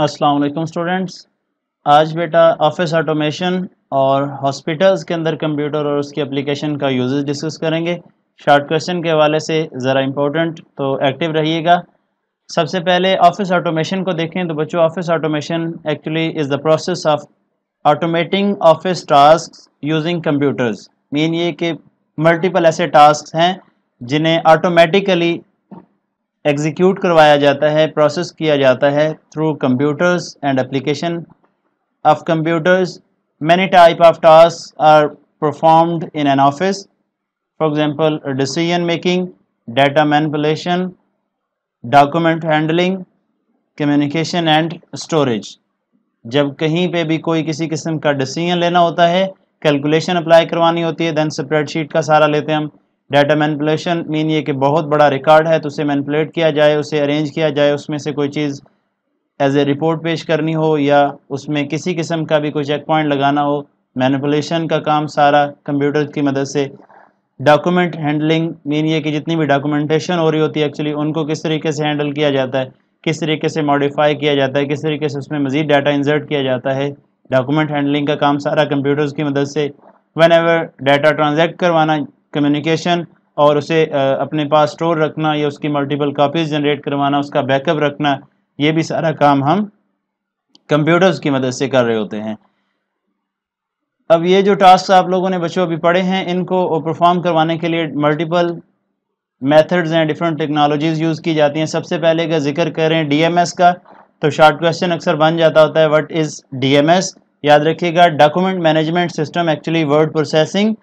अस्सलाम वालेकुम स्टूडेंट्स आज बेटा ऑफिस ऑटोमेशन और हॉस्पिटल्स के अंदर कंप्यूटर और उसकी एप्लीकेशन का यूजेज डिस्कस करेंगे शॉर्ट क्वेश्चन के हवाले से ज़रा इम्पोर्टेंट तो एक्टिव रहिएगा सबसे पहले ऑफिस ऑटोमेशन को देखें तो बच्चों office automation actually is the process of automating office task using computers mean ये कि मल्टीपल ऐसे टास्क हैं जिन्हें ऑटोमेटिकली एग्जीक्यूट करवाया जाता है प्रोसेस किया जाता है through computers and application of computers many type of task are performed in an office for example decision making data manipulation document handling communication and storage जब कहीं पे भी कोई किसी किस्म का डिसीजन लेना होता है कैलकुलेशन अप्लाई करवानी होती है देन स्प्रेडशीट का सारा लेते हैं हम डाटा मैनपुलेशन मीन ये कि बहुत बड़ा रिकॉर्ड है तो उसे मैनपुलेट किया जाए उसे अरेंज किया जाए उसमें से कोई चीज़ एज ए रिपोर्ट पेश करनी हो या उसमें किसी किस्म का भी कोई चेक पॉइंट लगाना हो मैनपुलेशन का काम सारा कंप्यूटर की मदद से डॉक्यूमेंट हैंडलिंग मीन ये कि जितनी भी डॉक्यूमेंटेशन हो रही होती है एक्चुअली उनको किस तरीके से हैंडल किया जाता है किस तरीके से मॉडिफाई किया जाता है किस तरीके से उसमें मज़ीद डाटा इंसर्ट किया जाता है डॉक्यूमेंट हैंडलिंग का काम सारा कंप्यूटर्स की मदद से वन एवर डाटा ट्रांजेक्ट करवाना कम्युनिकेशन और उसे अपने पास स्टोर रखना या उसकी मल्टीपल कॉपीज जनरेट करवाना उसका बैकअप रखना ये भी सारा काम हम कंप्यूटर्स की मदद से कर रहे होते हैं अब ये जो टास्क आप लोगों ने बच्चों अभी पढ़े हैं इनको परफॉर्म करवाने के लिए मल्टीपल मेथड्स हैं डिफरेंट टेक्नोलॉजीज़ यूज़ की जाती हैं सबसे पहले का जिक्र करें डीएमएस का तो शॉर्ट क्वेश्चन अक्सर बन जाता होता है व्हाट इज़ डीएमएस याद रखिएगा document management system actually word processing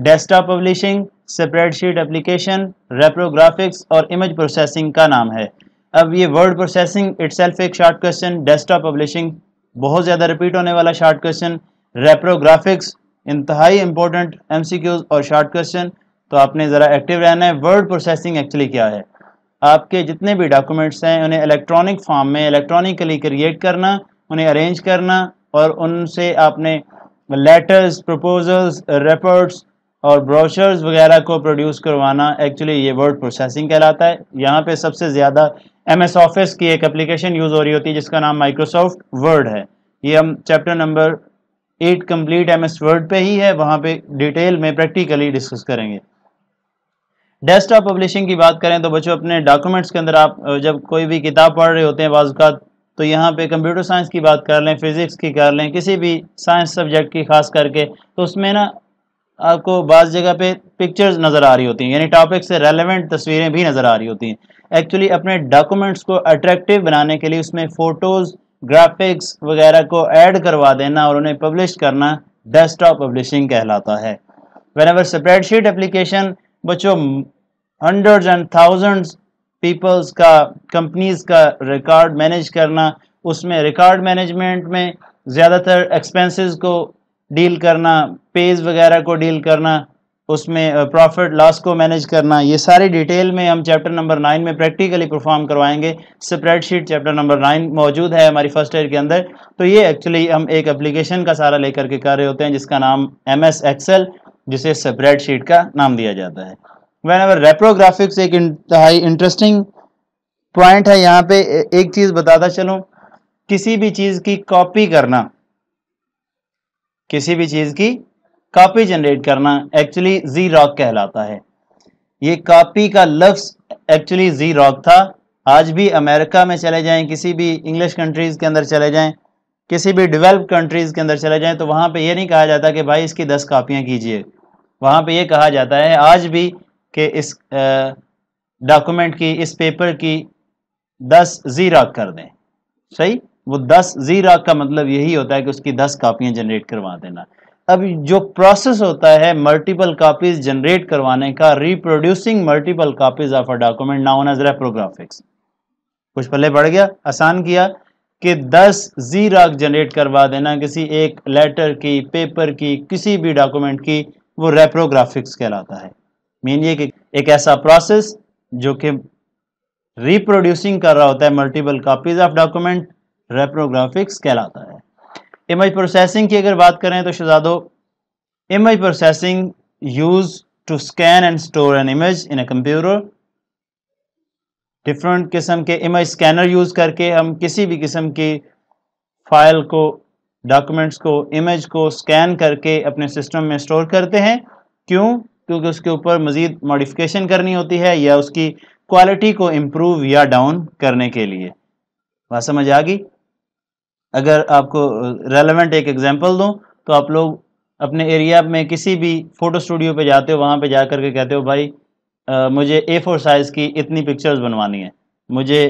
desktop publishing spreadsheet application reprographics और इमेज प्रोसेसिंग का नाम है अब ये वर्ड प्रोसेसिंग इट्सेल्फ एक शार्ट क्वेश्चन डेस्कटॉप पब्लिशिंग बहुत ज़्यादा रिपीट होने वाला शार्ट क्वेश्चन रेप्रोग्राफिक्स इंतहाई इंपॉर्टेंट एम और शार्ट क्वेश्चन तो आपने ज़रा एक्टिव रहना है वर्ड प्रोसेसिंग एक्चुअली क्या है आपके जितने भी डॉक्यूमेंट्स हैं उन्हें इलेक्ट्रॉनिक फॉर्म में इलेक्ट्रॉनिकली क्रिएट करना उन्हें अरेंज करना और उनसे आपने लेटर्स प्रपोजल्स रिपोर्ट्स और ब्रोशर्स वगैरह को प्रोड्यूस करवाना एक्चुअली ये वर्ड प्रोसेसिंग कहलाता है यहाँ पे सबसे ज़्यादा एम एस ऑफिस की एक एप्लीकेशन यूज़ हो रही होती है जिसका नाम माइक्रोसॉफ्ट वर्ड है ये हम chapter number eight complete M S word पे ही है वहाँ पे डिटेल में प्रैक्टिकली डिस्कस करेंगे डेस्कटॉप पब्लिशिंग की बात करें तो बच्चों अपने डॉक्यूमेंट्स के अंदर आप जब कोई भी किताब पढ़ रहे होते हैं बाजुकात तो यहाँ पे कंप्यूटर साइंस की बात कर लें फिज़िक्स की कर लें किसी भी साइंस सब्जेक्ट की खास करके तो उसमें ना आपको बाज़ जगह पे पिक्चर्स नज़र आ रही होती हैं यानी टॉपिक से रेलेवेंट तस्वीरें भी नज़र आ रही होती हैं एक्चुअली अपने डॉक्यूमेंट्स को अट्रैक्टिव बनाने के लिए उसमें फ़ोटोज़ ग्राफिक्स वगैरह को ऐड करवा देना और उन्हें पब्लिश करना डेस्कटॉप पब्लिशिंग कहलाता है वेन एवर स्प्रेडशीट एप्लीकेशन बच्चों हंड्रेड एंड थाउजेंड्स पीपल्स का कंपनीज का रिकॉर्ड मैनेज करना उसमें रिकॉर्ड मैनेजमेंट में ज़्यादातर एक्सपेंसेस को डील करना पेज वगैरह को डील करना उसमें प्रॉफिट लॉस को मैनेज करना ये सारी डिटेल में हम चैप्टर नंबर नाइन में प्रैक्टिकली परफॉर्म करवाएंगे स्प्रेडशीट चैप्टर नंबर नाइन मौजूद है हमारी फर्स्ट ईयर के अंदर तो ये एक्चुअली हम एक एप्लीकेशन का सारा लेकर के कर रहे होते हैं जिसका नाम एम एस एक्सेल जिसे स्प्रेडशीट का नाम दिया जाता है वैन एवर रेप्रोग्राफिक्स एक इंतहाई इंटरेस्टिंग पॉइंट है यहाँ पे एक चीज़ बताता चलूँ किसी भी चीज़ की कॉपी करना किसी भी चीज़ की कापी जनरेट करना एक्चुअली जी रॉक कहलाता है ये कापी का लफ्स एक्चुअली जी रॉक था आज भी अमेरिका में चले जाएं किसी भी इंग्लिश कंट्रीज़ के अंदर चले जाएं किसी भी डेवलप्ड कंट्रीज़ के अंदर चले जाएं तो वहाँ पे ये नहीं कहा जाता कि भाई इसकी दस कापियाँ कीजिए वहाँ पे ये कहा जाता है आज भी कि इस डॉक्यूमेंट की इस पेपर की दस जी रॉक कर दें सही वो दस ज़ीरा का मतलब यही होता है कि उसकी दस कापियां जनरेट करवा देना अब जो प्रोसेस होता है मल्टीपल कापीज जनरेट करवाने का reproducing multiple copies of a document known as reprographics कुछ पल्ले बढ़ गया आसान किया कि दस जी राग जनरेट करवा देना किसी एक लेटर की पेपर की किसी भी डॉक्यूमेंट की वो रेप्रोग्राफिक्स कहलाता है मीन ये कि एक ऐसा प्रोसेस जो कि रिप्रोड्यूसिंग कर रहा होता है multiple copies of document reprographics कहलाता है इमेज प्रोसेसिंग की अगर बात करें तो शहजादो image processing use to scan and store an image in a computer different किस्म के इमेज स्कैनर यूज़ करके हम किसी भी किस्म की फाइल को डॉक्यूमेंट्स को इमेज को स्कैन करके अपने सिस्टम में स्टोर करते हैं क्यों क्योंकि उसके ऊपर मज़ीद मॉडिफिकेशन करनी होती है या उसकी क्वालिटी को इम्प्रूव या डाउन करने के लिए बात समझ आ गई अगर आपको रेलेवेंट एक एग्जांपल दूं तो आप लोग अपने एरिया में किसी भी फ़ोटो स्टूडियो पे जाते हो वहाँ पे जा कर के कहते हो भाई आ, मुझे ए फोर साइज़ की इतनी पिक्चर्स बनवानी है मुझे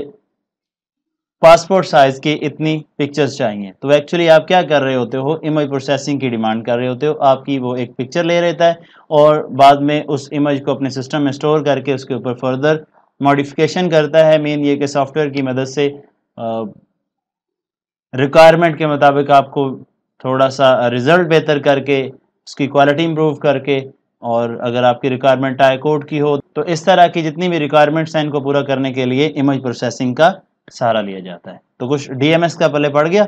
पासपोर्ट साइज़ की इतनी पिक्चर्स चाहिए तो एक्चुअली आप क्या कर रहे होते हो इमेज प्रोसेसिंग की डिमांड कर रहे होते हो आपकी वो एक पिक्चर ले रहता है और बाद में उस इमेज को अपने सिस्टम में स्टोर करके उसके ऊपर फर्दर मॉडिफिकेशन करता है मेन ये कि सॉफ्टवेयर की मदद से रिक्वायरमेंट के मुताबिक आपको थोड़ा सा रिज़ल्ट बेहतर करके उसकी क्वालिटी इम्प्रूव करके और अगर आपकी रिक्वायरमेंट आई कोर्ट की हो तो इस तरह की जितनी भी रिक्वायरमेंट्स हैं इनको पूरा करने के लिए इमेज प्रोसेसिंग का सहारा लिया जाता है तो कुछ डीएमएस का पहले पड़ गया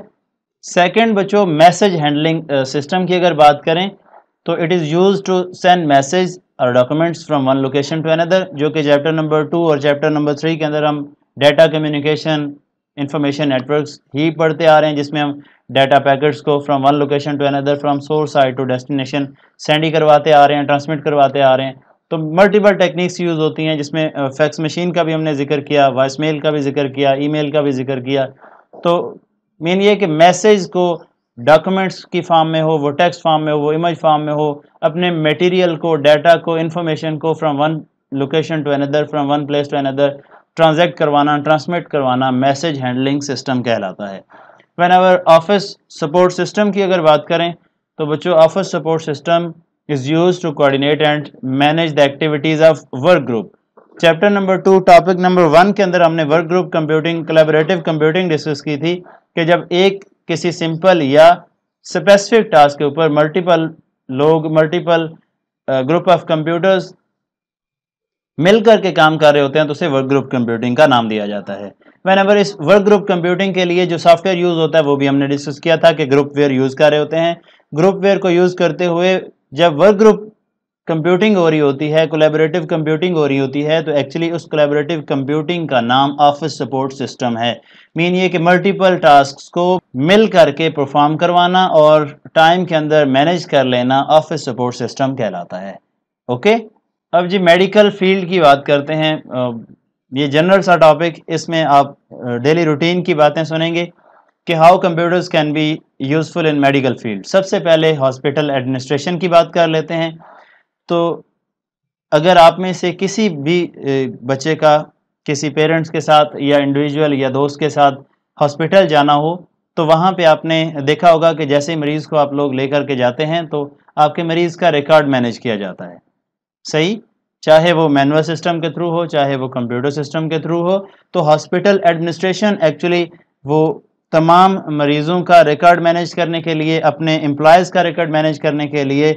सेकंड बच्चों मैसेज हैंडलिंग सिस्टम की अगर बात करें तो it is use to send message और documents from one location to another जो कि चैप्टर नंबर टू और चैप्टर नंबर थ्री के अंदर हम डेटा कम्युनिकेशन इंफॉर्मेशन नेटवर्क्स ही पढ़ते आ रहे हैं जिसमें हम डाटा पैकेट्स को from one location to another from source I to destination send ही करवाते आ रहे हैं ट्रांसमिट करवाते आ रहे हैं तो मल्टीपल टेक्निक्स यूज़ होती हैं जिसमें फैक्स मशीन का भी हमने जिक्र किया वॉइस मेल का भी जिक्र किया मेल का भी जिक्र किया तो मेन ये कि मैसेज को डॉक्यूमेंट्स की फॉर्म में हो वो टेक्स्ट फॉर्म में हो वो इमेज फॉर्म में हो अपने मटेरियल को डाटा को इन्फॉर्मेशन को from one location to another from one place to another transact करवाना ट्रांसमिट करवाना मैसेज हैंडलिंग सिस्टम कहलाता है when our office support system की अगर बात करें तो बच्चों office support system is use to coordinate and manage the activities of work group chapter number two topic number one के अंदर हमने work group computing collaborative computing discuss की थी कि जब एक किसी सिंपल या स्पेसिफिक टास्क के ऊपर मल्टीपल लोग मल्टीपल ग्रुप ऑफ कंप्यूटर्स मिलकर के काम कर रहे होते हैं तो उसे वर्क ग्रुप कंप्यूटिंग का नाम दिया जाता है वैन एवर इस वर्क ग्रुप कंप्यूटिंग के लिए जो सॉफ्टवेयर यूज़ होता है वो भी हमने डिस्कस किया था कि ग्रुप वेयर यूज़ कर रहे होते हैं ग्रुप वेयर को यूज़ करते हुए जब वर्क ग्रुप कंप्यूटिंग हो रही होती है कोलेबोरेटिव कंप्यूटिंग हो रही होती है तो एक्चुअली उस कोलेबरेटिव कंप्यूटिंग का नाम ऑफिस सपोर्ट सिस्टम है मीन ये कि मल्टीपल टास्क को मिल करके परफॉर्म करवाना और टाइम के अंदर मैनेज कर लेना ऑफिस सपोर्ट सिस्टम कहलाता है ओके okay? अब जी मेडिकल फील्ड की बात करते हैं ये जनरल सा टॉपिक इसमें आप डेली रूटीन की बातें सुनेंगे कि how computers can be useful in medical field सबसे पहले हॉस्पिटल एडमिनिस्ट्रेशन की बात कर लेते हैं तो अगर आप में से किसी भी बच्चे का किसी पेरेंट्स के साथ या इंडिविजुअल या दोस्त के साथ हॉस्पिटल जाना हो तो वहाँ पे आपने देखा होगा कि जैसे मरीज़ को आप लोग लेकर के जाते हैं तो आपके मरीज़ का रिकॉर्ड मैनेज किया जाता है सही चाहे वो मैनुअल सिस्टम के थ्रू हो चाहे वो कंप्यूटर सिस्टम के थ्रू हो तो हॉस्पिटल एडमिनिस्ट्रेशन एक्चुअली वो तमाम मरीज़ों का रिकॉर्ड मैनेज करने के लिए अपने एम्प्लॉयज़ का रिकॉर्ड मैनेज करने के लिए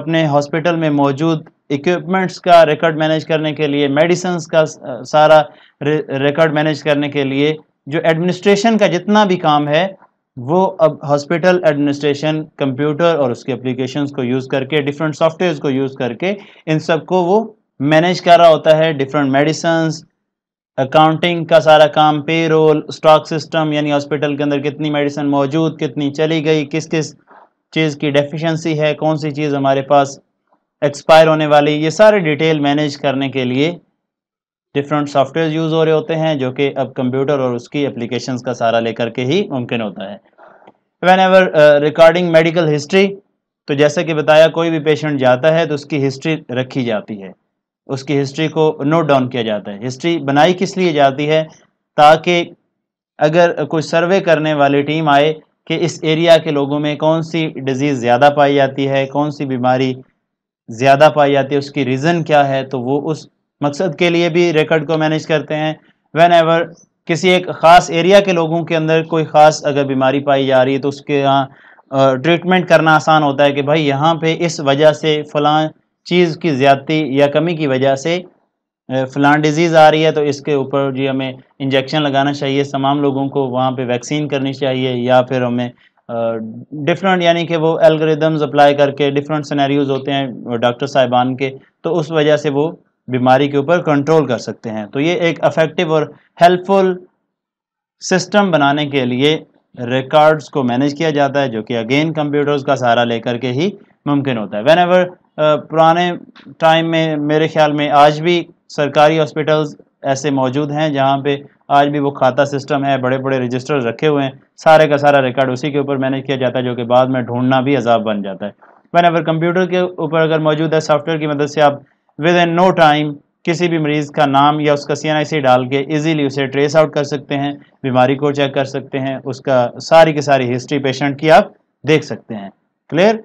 अपने हॉस्पिटल में मौजूद इक्विपमेंट्स का रिकॉर्ड मैनेज करने के लिए मेडिसन का सारा रिकॉर्ड मैनेज करने के लिए जो एडमिनिस्ट्रेशन का जितना भी काम है वो अब हॉस्पिटल एडमिनिस्ट्रेशन कंप्यूटर और उसके एप्लीकेशंस को यूज़ करके डिफरेंट सॉफ्टवेयर को यूज़ करके इन सबको वो मैनेज कर रहा होता है डिफरेंट मेडिसन अकाउंटिंग का सारा काम पे रोल स्टॉक सिस्टम यानी हॉस्पिटल के अंदर कितनी मेडिसिन मौजूद कितनी चली गई किस किस चीज़ की डेफिशिएंसी है कौन सी चीज़ हमारे पास एक्सपायर होने वाली ये सारे डिटेल मैनेज करने के लिए डिफरेंट सॉफ्टवेयर यूज़ हो रहे होते हैं जो कि अब कंप्यूटर और उसकी एप्लीकेशन का सहारा लेकर के ही मुमकिन होता है whenever recording medical history तो जैसे कि बताया कोई भी पेशेंट जाता है तो उसकी हिस्ट्री रखी जाती है उसकी हिस्ट्री को नोट डाउन किया जाता है हिस्ट्री बनाई किस लिए जाती है ताकि अगर कोई सर्वे करने वाली टीम आए कि इस एरिया के लोगों में कौन सी डिजीज़ ज़्यादा पाई जाती है कौन सी बीमारी ज़्यादा पाई जाती है उसकी रीज़न क्या है तो वो उस मकसद के लिए भी रिकॉर्ड को मैनेज करते हैं वेन एवर किसी एक ख़ास एरिया के लोगों के अंदर कोई ख़ास अगर बीमारी पाई जा रही है तो उसके यहाँ ट्रीटमेंट करना आसान होता है कि भाई यहाँ पे इस वजह से फलां चीज़ की ज़्यादती या कमी की वजह से फ़लाँ डिज़ीज़ आ रही है तो इसके ऊपर जी हमें इंजेक्शन लगाना चाहिए तमाम लोगों को वहाँ पे वैक्सीन करनी चाहिए या फिर हमें डिफरेंट यानी कि वो एल्गोरिदम्स अप्लाई करके डिफरेंट सिनेरियोज होते हैं डॉक्टर साहिबान के तो उस वजह से वो बीमारी के ऊपर कंट्रोल कर सकते हैं तो ये एक अफेक्टिव और हेल्पफुल सिस्टम बनाने के लिए रिकॉर्ड्स को मैनेज किया जाता है जो कि अगेन कंप्यूटर्स का सहारा लेकर के ही मुमकिन होता है वेन एवर uh, पुराने टाइम में मेरे ख्याल में आज भी सरकारी हॉस्पिटल्स ऐसे मौजूद हैं जहाँ पे आज भी वो खाता सिस्टम है बड़े बड़े रजिस्टर रखे हुए हैं सारे का सारा रिकॉर्ड उसी के ऊपर मैनेज किया जाता है जो कि बाद में ढूंढना भी अजाब बन जाता है वैन एवर कंप्यूटर के ऊपर अगर मौजूद है सॉफ्टवेयर की मदद से आप विद इन नो टाइम किसी भी मरीज़ का नाम या उसका सी डाल के इजीली उसे ट्रेस आउट कर सकते हैं बीमारी को चेक कर सकते हैं उसका सारी की सारी हिस्ट्री पेशेंट की आप देख सकते हैं क्लियर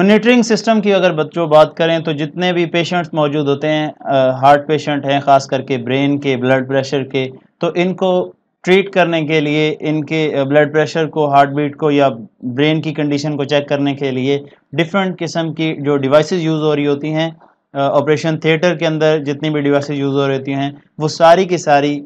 मॉनिटरिंग सिस्टम की अगर बच्चों बात करें तो जितने भी पेशेंट्स मौजूद होते हैं हार्ट पेशेंट हैं ख़ास करके ब्रेन के ब्लड प्रेशर के तो इनको ट्रीट करने के लिए इनके ब्लड प्रेशर को हार्ट बीट को या ब्रेन की कंडीशन को चेक करने के लिए डिफरेंट किस्म की जो डिवाइसेस यूज़ हो रही होती हैं ऑपरेशन थिएटर के अंदर जितनी भी डिवाइस यूज़ हो रहती हैं वो सारी की सारी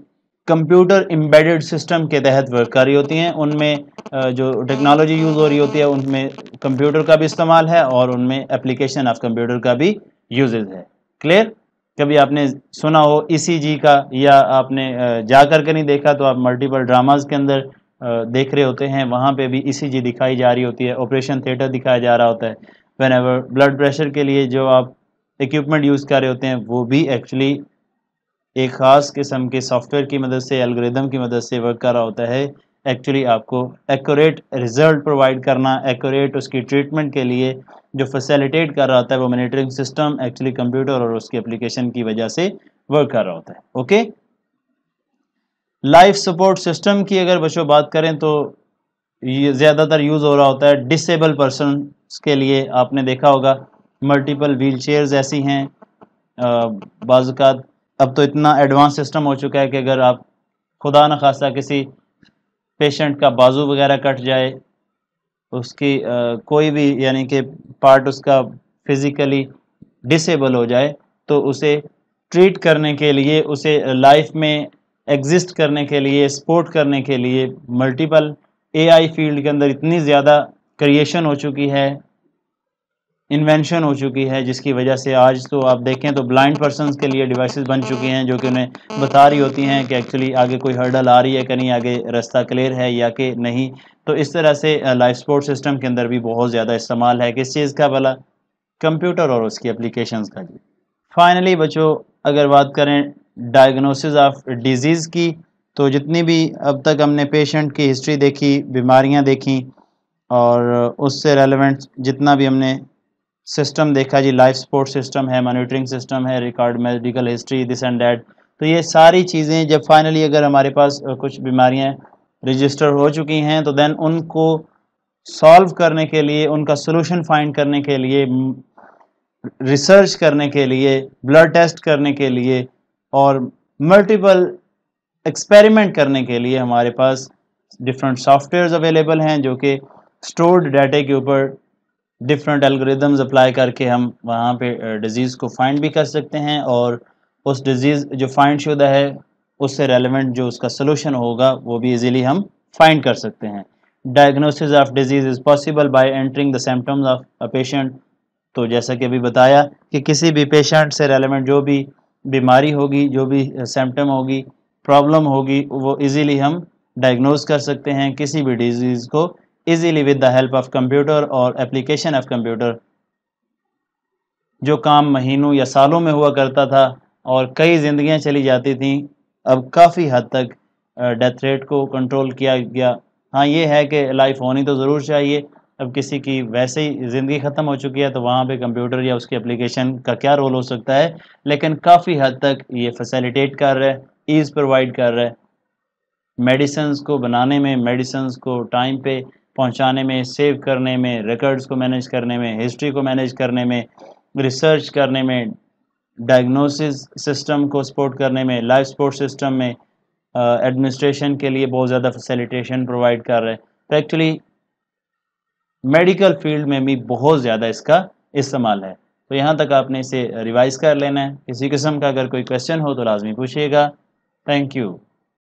कंप्यूटर एम्बेडेड सिस्टम के तहत वर्क कर रही होती हैं उनमें जो टेक्नोलॉजी यूज़ हो रही होती है उनमें कंप्यूटर का भी इस्तेमाल है और उनमें एप्लीकेशन ऑफ कंप्यूटर का भी यूजेज है क्लियर कभी आपने सुना हो ई e का या आपने जा कर के नहीं देखा तो आप मल्टीपल ड्रामाज के अंदर देख रहे होते हैं वहाँ पे भी ई e दिखाई जा रही होती है ऑपरेशन थिएटर दिखाया जा रहा होता है वेन ब्लड प्रेशर के लिए जो आप इक्विपमेंट यूज़ कर रहे होते हैं वो भी एक्चुअली एक ख़ास किस्म के सॉफ्टवेयर की मदद से एल्गोरिदम की मदद से वर्क कर रहा होता है एक्चुअली आपको एक्यूरेट रिजल्ट प्रोवाइड करना एक्यूरेट उसकी ट्रीटमेंट के लिए जो फैसिलिटेट कर रहा होता है वो मॉनिटरिंग सिस्टम एक्चुअली कंप्यूटर और उसकी एप्लीकेशन की वजह से वर्क कर रहा होता है ओके लाइफ सपोर्ट सिस्टम की अगर बच्चों बात करें तो ज़्यादातर यूज़ हो रहा होता है डिसेबल पर्सन के लिए आपने देखा होगा मल्टीपल व्हील चेयर्स ऐसी हैं बाज़ात अब तो इतना एडवांस सिस्टम हो चुका है कि अगर आप खुदा न खासा किसी पेशेंट का बाजू वगैरह कट जाए उसकी आ, कोई भी यानी कि पार्ट उसका फिज़िकली डिसेबल हो जाए तो उसे ट्रीट करने के लिए उसे लाइफ में एग्जिस्ट करने के लिए सपोर्ट करने के लिए मल्टीपल एआई फील्ड के अंदर इतनी ज़्यादा क्रिएशन हो चुकी है इन्वेंशन हो चुकी है जिसकी वजह से आज तो आप देखें तो ब्लाइंड पर्सन के लिए डिवाइसेस बन चुकी हैं जो कि उन्हें बता रही होती हैं कि एक्चुअली आगे कोई हर्डल आ रही है कि नहीं आगे रास्ता क्लियर है या कि नहीं तो इस तरह से लाइफ सपोर्ट सिस्टम के अंदर भी बहुत ज़्यादा इस्तेमाल है किस चीज़ का भला कंप्यूटर और उसकी अप्लीकेशन का जी फाइनली बच्चों अगर बात करें डायग्नोसिस ऑफ डिजीज़ की तो जितनी भी अब तक हमने पेशेंट की हिस्ट्री देखी बीमारियां देखी और उससे रेलेवेंट जितना भी हमने सिस्टम देखा जी लाइफ सपोर्ट सिस्टम है मॉनिटरिंग सिस्टम है record medical history this and that तो ये सारी चीज़ें जब फाइनली अगर हमारे पास कुछ बीमारियाँ रजिस्टर हो चुकी हैं तो देन उनको सॉल्व करने के लिए उनका सोल्यूशन फाइंड करने के लिए रिसर्च करने के लिए ब्लड टेस्ट करने के लिए और मल्टीपल एक्सपेरिमेंट करने के लिए हमारे पास डिफरेंट सॉफ्टवेयर्स अवेलेबल हैं जो कि स्टोर्ड डाटे के ऊपर डिफरेंट एल्गोरिदम्स अप्लाई करके हम वहाँ पे डिज़ीज़ को फाइंड भी कर सकते हैं और उस डिज़ीज़ जो फाइंड शुदा है उससे रेलिवेंट जो उसका सोलूशन होगा वो भी ईज़िली हम फाइंड कर सकते हैं diagnosis of disease is possible by entering the symptoms of a patient तो जैसा कि अभी बताया कि किसी भी पेशेंट से रेलिवेंट जो भी बीमारी होगी जो भी सिम्टम होगी प्रॉब्लम होगी वो इजीली हम डायग्नोज कर सकते हैं किसी भी डिजीज़ को easily with the help of computer और एप्लीकेशन ऑफ कंप्यूटर जो काम महीनों या सालों में हुआ करता था और कई जिंदगियां चली जाती थीं अब काफ़ी हद तक डेथ रेट को कंट्रोल किया गया हाँ ये है कि लाइफ होनी तो ज़रूर चाहिए अब किसी की वैसे ही ज़िंदगी ख़त्म हो चुकी है तो वहाँ पे कंप्यूटर या उसके एप्लीकेशन का क्या रोल हो सकता है लेकिन काफ़ी हद तक ये फैसिलिटेट कर रहा है ईज़ प्रोवाइड कर रहा है मेडिसन्स को बनाने में मेडिसन्स को टाइम पर पहुंचाने में सेव करने में रिकॉर्ड्स को मैनेज करने में हिस्ट्री को मैनेज करने में रिसर्च करने में डायग्नोसिस सिस्टम को सपोर्ट करने में लाइफ सपोर्ट सिस्टम में एडमिनिस्ट्रेशन uh, के लिए बहुत ज़्यादा फैसिलिटेशन प्रोवाइड कर रहे हैं तो एक्चुअली मेडिकल फील्ड में भी बहुत ज़्यादा इसका इस्तेमाल है तो यहाँ तक आपने इसे रिवाइज़ कर लेना है किसी किस्म का अगर कोई क्वेश्चन हो तो लाजमी पूछिएगा थैंक यू